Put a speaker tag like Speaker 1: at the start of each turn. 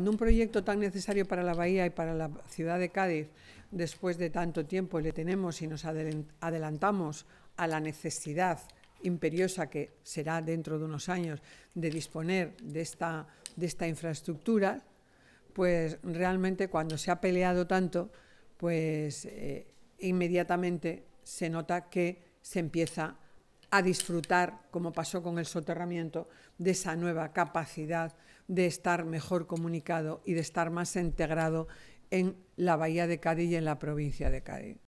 Speaker 1: Cuando un proyecto tan necesario para la Bahía y para la ciudad de Cádiz, después de tanto tiempo, le tenemos y nos adelantamos a la necesidad imperiosa que será dentro de unos años de disponer de esta, infraestructura, pues realmente cuando se ha peleado tanto, pues eh, inmediatamente se nota que se empieza a disfrutar, como pasó con el soterramiento, de esa nueva capacidad de estar mejor comunicado y de estar más integrado en la Bahía de Cádiz y en la provincia de Cádiz.